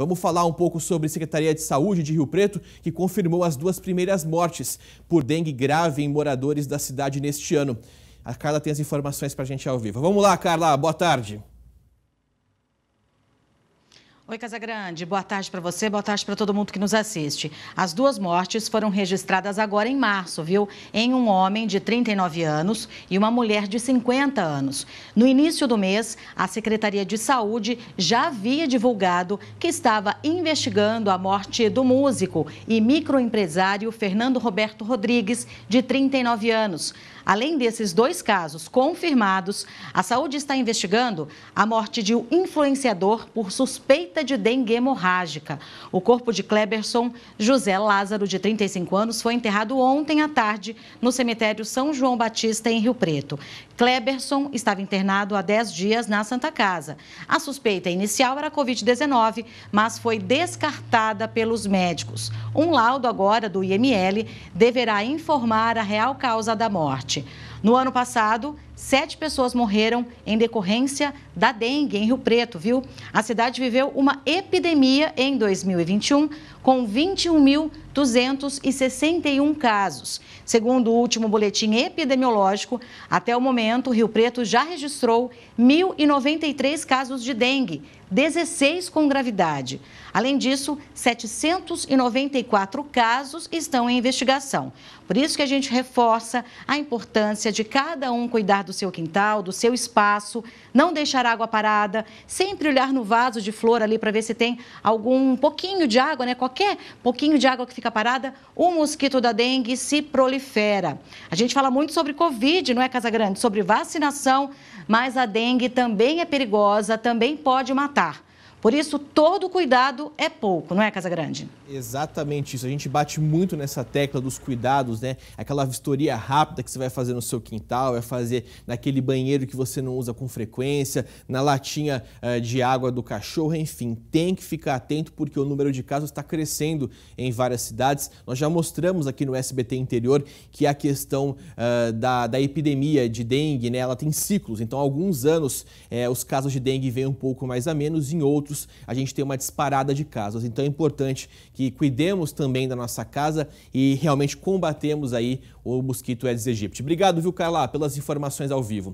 Vamos falar um pouco sobre a Secretaria de Saúde de Rio Preto, que confirmou as duas primeiras mortes por dengue grave em moradores da cidade neste ano. A Carla tem as informações para a gente ao vivo. Vamos lá, Carla, boa tarde. Oi, Casagrande. Boa tarde para você, boa tarde para todo mundo que nos assiste. As duas mortes foram registradas agora em março, viu? Em um homem de 39 anos e uma mulher de 50 anos. No início do mês, a Secretaria de Saúde já havia divulgado que estava investigando a morte do músico e microempresário Fernando Roberto Rodrigues, de 39 anos. Além desses dois casos confirmados, a saúde está investigando a morte de um influenciador por suspeita suspeita de dengue hemorrágica. O corpo de Kleberson José Lázaro, de 35 anos, foi enterrado ontem à tarde no cemitério São João Batista, em Rio Preto. Kleberson estava internado há 10 dias na Santa Casa. A suspeita inicial era Covid-19, mas foi descartada pelos médicos. Um laudo agora do IML deverá informar a real causa da morte. No ano passado, Sete pessoas morreram em decorrência da dengue em Rio Preto, viu? A cidade viveu uma epidemia em 2021 com 21.261 casos. Segundo o último boletim epidemiológico, até o momento, Rio Preto já registrou 1.093 casos de dengue, 16 com gravidade. Além disso, 794 casos estão em investigação. Por isso que a gente reforça a importância de cada um cuidar do do seu quintal, do seu espaço, não deixar água parada, sempre olhar no vaso de flor ali para ver se tem algum pouquinho de água, né? Qualquer pouquinho de água que fica parada, o mosquito da dengue se prolifera. A gente fala muito sobre Covid, não é, Casa Grande? Sobre vacinação, mas a dengue também é perigosa, também pode matar. Por isso, todo cuidado é pouco, não é, Casa Grande? Exatamente isso. A gente bate muito nessa tecla dos cuidados, né? Aquela vistoria rápida que você vai fazer no seu quintal, vai é fazer naquele banheiro que você não usa com frequência, na latinha eh, de água do cachorro, enfim, tem que ficar atento porque o número de casos está crescendo em várias cidades. Nós já mostramos aqui no SBT Interior que a questão uh, da, da epidemia de dengue, né? Ela tem ciclos. Então, alguns anos eh, os casos de dengue vêm um pouco mais a menos, em outros outros, a gente tem uma disparada de casos. Então é importante que cuidemos também da nossa casa e realmente combatemos aí o mosquito Aedes aegypti. Obrigado, viu, Carla, pelas informações ao vivo.